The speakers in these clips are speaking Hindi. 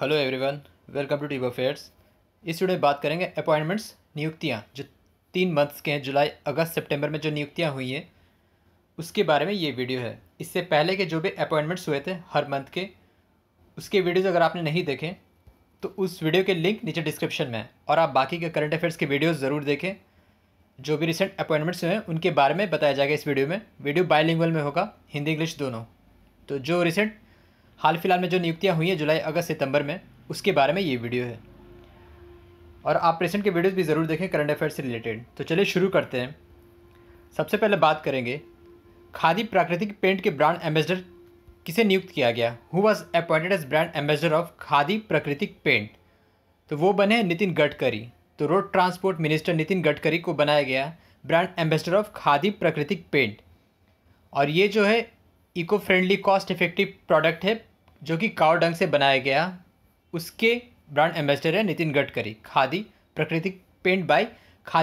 हेलो एवरीवन वेलकम टू टीब अफेयर्स इस वीडियो में बात करेंगे अपॉइंटमेंट्स नियुक्तियाँ जो तीन मंथ्स के हैं जुलाई अगस्त सितंबर में जो नियुक्तियाँ हुई हैं उसके बारे में ये वीडियो है इससे पहले के जो भी अपॉइंटमेंट्स हुए थे हर मंथ के उसके वीडियोज़ अगर आपने नहीं देखे तो उस वीडियो के लिंक नीचे डिस्क्रिप्शन में है और आप बाकी के करंट अफेयर्स के वीडियोज़ ज़रूर देखें जो भी रिसेंट अपॉइंटमेंट्स हुए हैं उनके बारे में बताया जाएगा इस वीडियो में वीडियो बायलिंगुअल में होगा हिंदी इंग्लिश दोनों तो जो रिसेंट हाल फिलहाल में जो नियुक्तियाँ हुई हैं जुलाई अगस्त सितंबर में उसके बारे में ये वीडियो है और आप प्रेजेंट के वीडियोज़ भी ज़रूर देखें करंट अफेयर से रिलेटेड तो चलिए शुरू करते हैं सबसे पहले बात करेंगे खादी प्राकृतिक पेंट के ब्रांड एम्बेसडर किसे नियुक्त किया गया who was appointed as brand ambassador of Khadi प्राकृतिक पेंट तो वो बने नितिन गडकरी तो road transport minister Nitin Gadkari को बनाया गया ब्रांड एम्बेसडर ऑफ खादी प्राकृतिक पेंट और ये जो है eco friendly cost effective product है जो कि काव डंग से बनाया गया उसके ब्रांड एम्बेसडर है नितिन गडकरी खादी प्राकृतिक paint by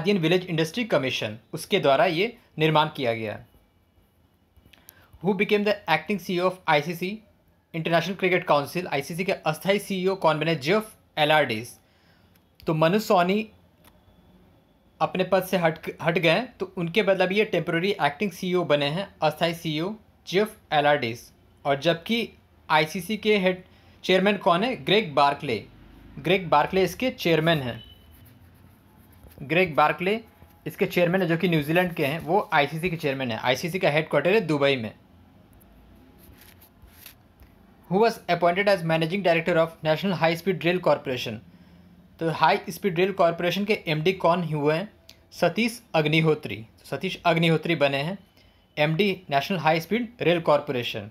and village industry commission उसके द्वारा ये निर्माण किया गया who became the acting C of I International Cricket Council I के अस्थायी ओ e कौन बने जेफ एलआरडीज तो मनु सोनी अपने पद से हट हट गए तो उनके बदला भी ये टेम्प्रोरी एक्टिंग सीईओ बने हैं अस्थायी सीईओ जेफ एलआरडीज और जबकि आईसीसी के हेड चेयरमैन कौन है ग्रेग बार्कले ग्रेग बार्कले इसके चेयरमैन हैं ग्रेग बार्कले इसके चेयरमैन है जो कि न्यूजीलैंड के हैं वो आईसीसी के चेयरमैन है आईसीसी का हेड क्वार्टर है दुबई में who was appointed as managing director of national high speed rail corporation तो हाई स्पीड रेल कॉरपोरेशन के एमडी कौन हुए हैं सतीश अग्निहोत्री सतीश अग्निहोत्री बने हैं MD national high speed rail corporation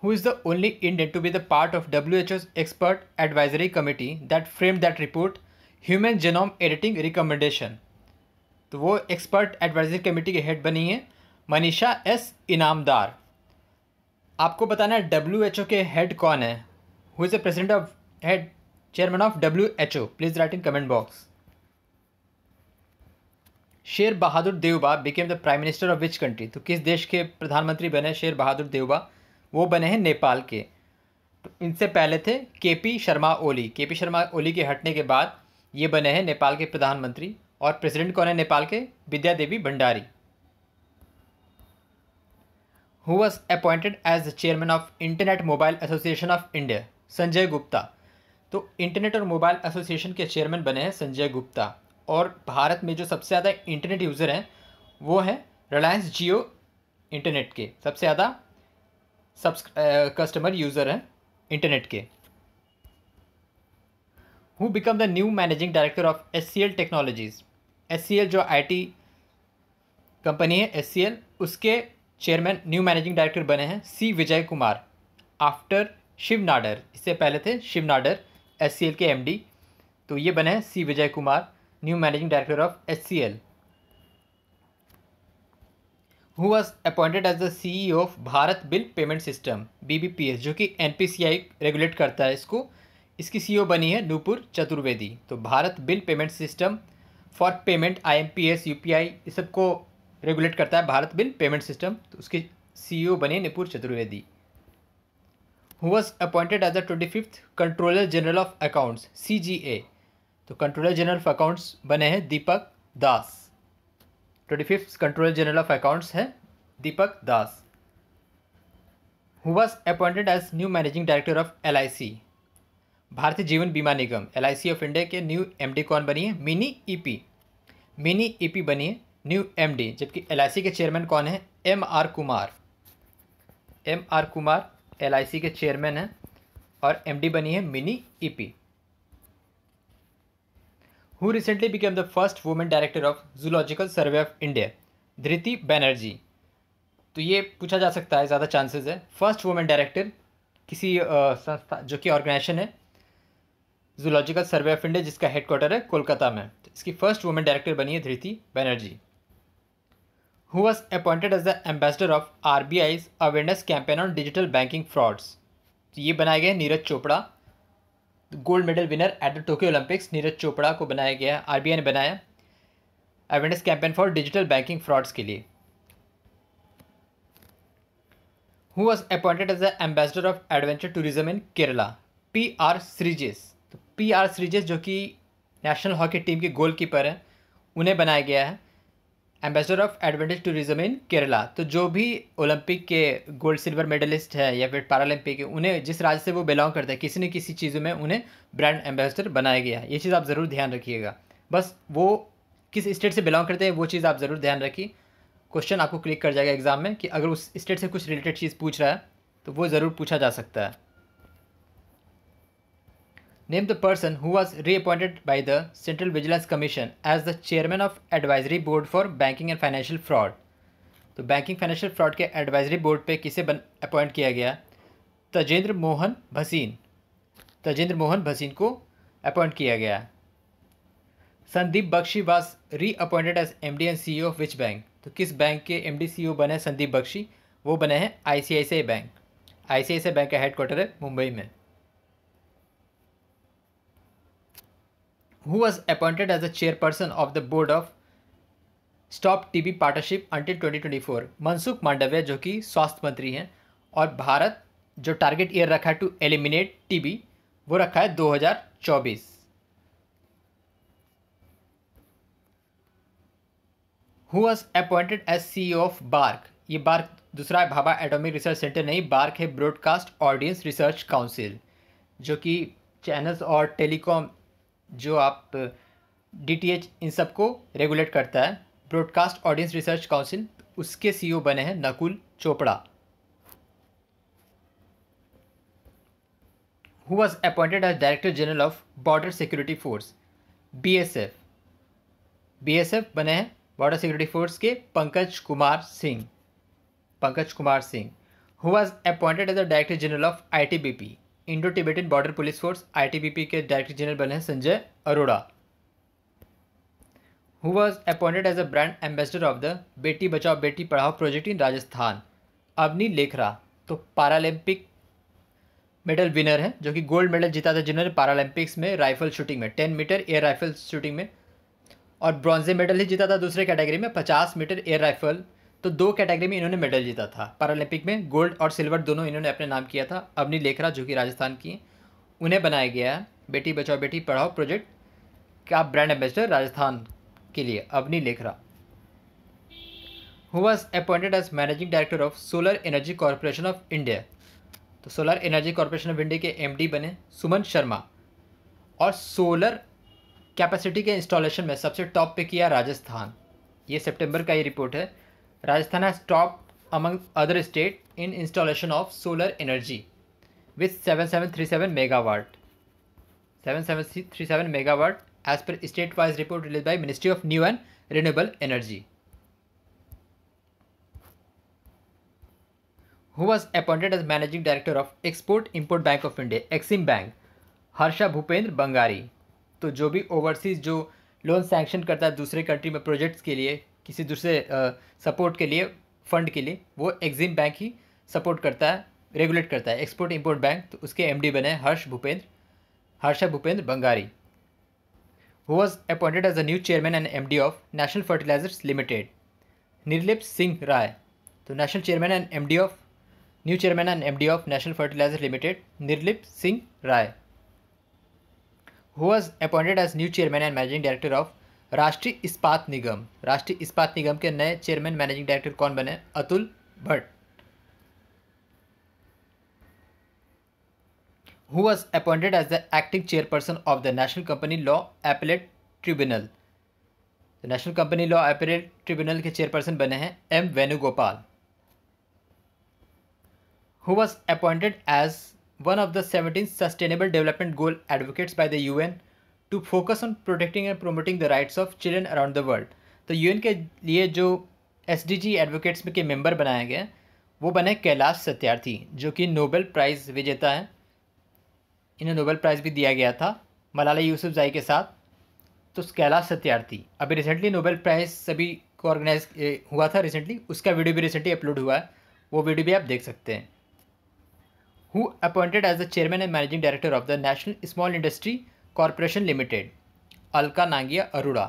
who is the only Indian to be the part of WHO's expert advisory committee that framed that report human genome editing recommendation तो वो एक्सपर्ट एडवाइजरी कमेटी के हेड बनी है मनीषा एस इनामदार आपको बताना है डब्ल्यू एच ओ के हेड कौन है who is the president of head chairman of W H O please write in comment box Sher Bahadur Deuba became the prime minister of which country तो किस देश के प्रधानमंत्री बने शेर बहादुर देवबा वो बने हैं नेपाल के तो इनसे पहले थे के पी शर्मा ओली के पी शर्मा ओली के हटने के बाद ये बने हैं नेपाल के प्रधानमंत्री और प्रेसिडेंट कौन है नेपाल के Vidya Devi Bhandari who was appointed as the chairman of internet mobile association of India Sanjay Gupta तो इंटरनेट और मोबाइल एसोसिएशन के चेयरमैन बने हैं संजय गुप्ता और भारत में जो सबसे ज़्यादा इंटरनेट यूज़र हैं वो हैं रिलायंस जियो इंटरनेट के सबसे ज़्यादा सब्स कस्टमर यूज़र हैं इंटरनेट के who become the new managing director of S C L technologies S C L जो आई टी कंपनी है एस सी एल उसके चेयरमैन न्यू मैनेजिंग डायरेक्टर बने हैं सी विजय कुमार आफ्टर शिव नाडर इससे पहले थे Shiv Nadar S C L के एम डी तो ये बने हैं C Vijay Kumar new managing director of S C L who was appointed as the C E of Bharat bill payment system B B P S जो कि N P C I regulate करता है इसको इसकी सी ओ e बनी है नूपुर चतुर्वेदी तो Bharat bill payment system for payment I M P S U P I इस सबको रेगुलेट करता है भारत बिल पेमेंट सिस्टम तो उसकी सी ओ बने Nupur Chaturvedi who was appointed as the twenty fifth controller general of accounts C G A तो कंट्रोलर जनरल ऑफ अकाउंट्स बने हैं Deepak Das twenty fifth controller general of accounts हैं Deepak Das who was appointed as new managing director of L Bharatiya Jeevan Bima Nigam L of India के न्यू एम कौन बनी है मिनी ई मिनी ई बनी है न्यू एम जबकि एल के चेयरमैन कौन है M R Kumar M R Kumar L के चेयरमैन हैं और एम बनी है मिनी ई e who recently became the first woman director of Zoological Survey of India, Dhriti Banerjee. तो ये पूछा जा सकता है ज़्यादा चांसेस है फर्स्ट वुमेन डायरेक्टर किसी संस्था जो कि ऑर्गेनाइजेशन है जूलॉजिकल सर्वे ऑफ इंडिया जिसका हेडक्वार्टर है कोलकाता में तो इसकी फर्स्ट वुमेन डायरेक्टर बनी है Dhriti Banerjee who was appointed as the ambassador of R B I's awareness campaign on digital banking frauds तो ये बनाए गए Neeraj Chopra gold medal winner at the Tokyo Olympics Neeraj Chopra को बनाया गया आरबीआई ने बनाया awareness campaign for digital banking frauds के लिए who was appointed as the ambassador of adventure tourism in Kerala P R Sreejesh तो पी आर सृजेस जो कि नेशनल हॉकी टीम के गोल कीपर हैं उन्हें बनाया गया है ambassador of advantage tourism in Kerala तो जो भी ओलंपिक के गोल्ड सिल्वर मेडलिस्ट है या फिर पैरालंपिक के उन्हें जिस राज्य से वो बिलोंग करते हैं किसी न किसी चीज़ों में उन्हें ब्रांड एम्बेसडर बनाया गया है ये चीज़ आप ज़रूर ध्यान रखिएगा बस वो किस स्टेट से बिलोंग करते हैं वो चीज़ आप ज़रूर ध्यान रखिए क्वेश्चन आपको क्लिक कर जाएगा एग्ज़ाम में कि अगर उस स्टेट से कुछ रिलेटेड चीज़ पूछ रहा है तो वो ज़रूर पूछा जा सकता है named the person who was reappointed by the Central Vigilance Commission as the chairman of advisory board for banking and financial fraud तो बैंकिंग फाइनेंशियल फ्रॉड के एडवाइजरी बोर्ड पे किसे बन अपॉइंट किया गया तजेंद्र मोहन भसीन तजेंद्र मोहन भसीन को अपॉइंट किया गया Sandeep Bakhshi re reappointed as M D and C E of which bank तो किस बैंक के एम डी सी ओ बने संदीप बख्शी वो बने हैं I C I C I bank I C I C I bank का हेडक्वार्टर है मुंबई में who was appointed as the chairperson of the board of stop T TB partnership until 2024 Mansukh Mandaviya जो कि स्वास्थ्य मंत्री हैं और भारत जो टारगेट ईयर रखा है टू एलिमिनेट टी टीबी वो रखा है 2024 who was appointed as C of BARC ये बार्क दूसरा है भाभा एटॉमिक रिसर्च सेंटर नहीं बार्क है ब्रॉडकास्ट ऑडियंस रिसर्च काउंसिल जो कि चैनल्स और टेलीकॉम जो आप डी इन सब को रेगुलेट करता है ब्रॉडकास्ट ऑडियंस रिसर्च काउंसिल उसके सीईओ e बने हैं Nakul Chopra who was appointed as director general of border security force B S F B S F बने हैं बॉर्डर सिक्योरिटी फोर्स के Pankaj Kumar Singh Pankaj Kumar Singh who was appointed as a director general of I T B P Indo Tibetan border police force ITBP के डायरेक्टर जनरल बने हैं Sanjay Arora who was appointed as a brand ambassador of the Beti Bachao Beti Padhao project in Rajasthan Avani Lekhara तो पैरालंपिक मेडल विनर है जो कि गोल्ड मेडल जीता था जिन्होंने पैरालंपिक्स में राइफल शूटिंग में ten metre air rifle shooting में और ब्रॉन्जे मेडल ही जीता था दूसरे कैटेगरी में पचास मीटर एयर राइफल तो दो कैटेगरी में इन्होंने मेडल जीता था पैरालंपिक में गोल्ड और सिल्वर दोनों इन्होंने अपने नाम किया था अवनी लेखरा जो कि राजस्थान की उन्हें बनाया गया है बेटी बचाओ बेटी पढ़ाओ प्रोजेक्ट का ब्रांड एम्बेसडर राजस्थान के लिए Avani Lekhara who was appointed as managing director of solar energy corporation of India तो solar energy corporation of India के एम बने सुमन शर्मा और सोलर कैपेसिटी के इंस्टॉलेशन में सबसे टॉप पे किया राजस्थान ये सितंबर का ये रिपोर्ट है Rajasthan has topped among other states in installation of solar energy with 7737 megawatt. 7737 megawatt as per state-wise report released by Ministry of New and Renewable Energy. Who was appointed as Managing Director of Export Import Bank of India, Exim Bank, Harsha Bhupendra Bangari तो जो भी ओवरसीज जो लोन सैंक्शन करता है दूसरे कंट्री में प्रोजेक्ट्स के लिए किसी दूसरे सपोर्ट के लिए फंड के लिए वो एग्जिम बैंक ही सपोर्ट करता है रेगुलेट करता है एक्सपोर्ट इंपोर्ट बैंक तो उसके एमडी बने Harsh Bhupendra Harsh Bhupendra Bangari who was appointed as a new chairman and M of national fertilisers limited Nirlep Singh Rai तो national chairman and M of new chairman and M of national fertiliser limited Nirlep Singh Rai who was appointed as new chairman and managing director of Rashtriya Ispat निगम राष्ट्रीय इस्पात निगम के नए चेयरमैन मैनेजिंग डायरेक्टर कौन बने Atul Bhatt who was appointed as the acting chairperson of the national company law appellate tribunal national company law appellate tribunal के चेयरपर्सन बने हैं M Venugopal who was appointed as one of the seventeen sustainable development goal advocates by the UN to focus on protecting and promoting the rights of children around the world तो यूएन के लिए जो एस एडवोकेट्स के मेंबर बनाए गए वो बने कैलाश सत्यार्थी जो कि नोबेल प्राइज़ विजेता हैं इन्हें नोबेल प्राइज़ भी दिया गया था मलाला जाई के साथ तो कैलाश सत्यार्थी अभी रिसेंटली नोबेल प्राइज़ सभी को ऑर्गेनाइज हुआ था रिसेंटली उसका वीडियो भी रिसेंटली अपलोड हुआ है वो वीडियो भी आप देख सकते हैं who appointed as the chairman and managing director of the national small industry corporation limited Alka Nangia Arora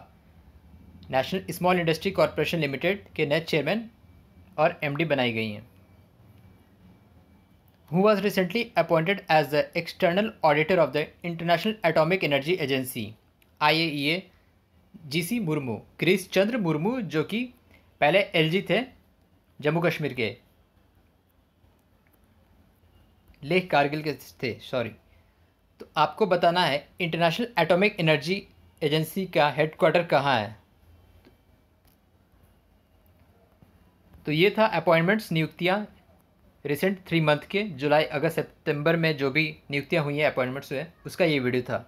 national small industry corporation limited के नए चेयरमैन और एमडी बनाई गई हैं who was recently appointed as the external auditor of the international atomic energy agency IAEA GC Murmu Girish Chandra Murmu जो कि पहले एलजी थे जम्मू कश्मीर के लेह कारगिल के थे सॉरी तो आपको बताना है इंटरनेशनल एटॉमिक एनर्जी एजेंसी का हेडक्वार्टर कहाँ है तो ये था अपॉइंटमेंट्स नियुक्तियाँ रिसेंट थ्री मंथ के जुलाई अगस्त सितंबर में जो भी नियुक्तियाँ हुई हैं अपॉइंटमेंट्स हुए उसका ये वीडियो था